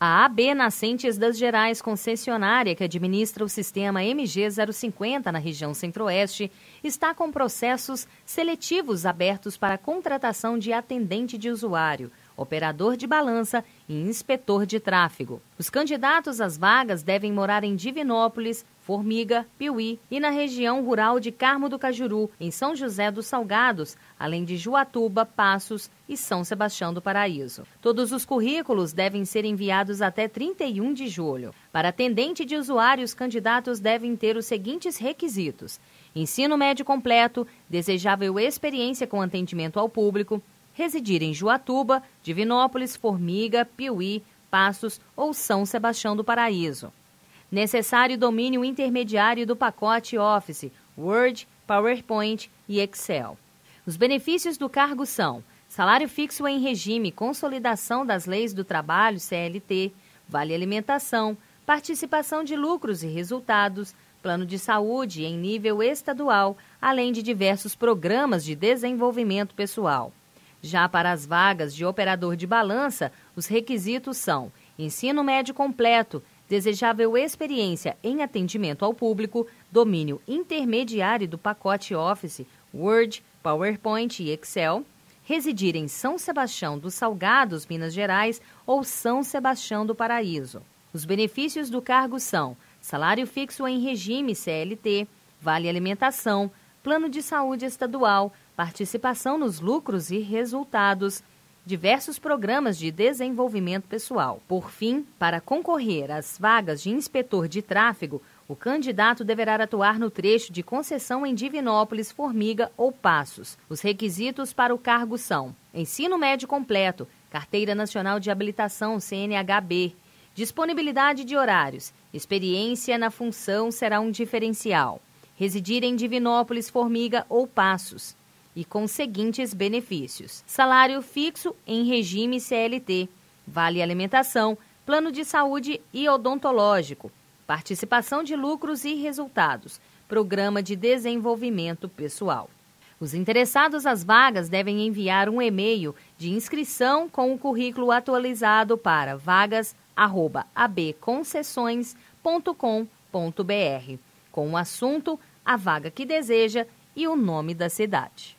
A AB Nascentes das Gerais, concessionária que administra o sistema MG050 na região Centro-Oeste, está com processos seletivos abertos para contratação de atendente de usuário operador de balança e inspetor de tráfego. Os candidatos às vagas devem morar em Divinópolis, Formiga, Piuí e na região rural de Carmo do Cajuru, em São José dos Salgados, além de Juatuba, Passos e São Sebastião do Paraíso. Todos os currículos devem ser enviados até 31 de julho. Para atendente de usuários, candidatos devem ter os seguintes requisitos: ensino médio completo, desejável experiência com atendimento ao público, residir em Juatuba, Divinópolis, Formiga, Piuí, Passos ou São Sebastião do Paraíso. Necessário domínio intermediário do pacote Office, Word, PowerPoint e Excel. Os benefícios do cargo são salário fixo em regime, consolidação das leis do trabalho CLT, vale alimentação, participação de lucros e resultados, plano de saúde em nível estadual, além de diversos programas de desenvolvimento pessoal. Já para as vagas de operador de balança, os requisitos são ensino médio completo, desejável experiência em atendimento ao público, domínio intermediário do pacote Office, Word, PowerPoint e Excel, residir em São Sebastião dos Salgados, Minas Gerais ou São Sebastião do Paraíso. Os benefícios do cargo são salário fixo em regime CLT, vale alimentação, plano de saúde estadual, participação nos lucros e resultados, diversos programas de desenvolvimento pessoal. Por fim, para concorrer às vagas de inspetor de tráfego, o candidato deverá atuar no trecho de concessão em Divinópolis, Formiga ou Passos. Os requisitos para o cargo são: ensino médio completo, Carteira Nacional de Habilitação CNHB, disponibilidade de horários, experiência na função será um diferencial. Residir em Divinópolis, Formiga ou Passos e com os seguintes benefícios: salário fixo em regime CLT, vale alimentação, plano de saúde e odontológico, participação de lucros e resultados, programa de desenvolvimento pessoal. Os interessados às vagas devem enviar um e-mail de inscrição com o currículo atualizado para vagas@abconcessões.com.br, com o assunto a vaga que deseja e o nome da cidade.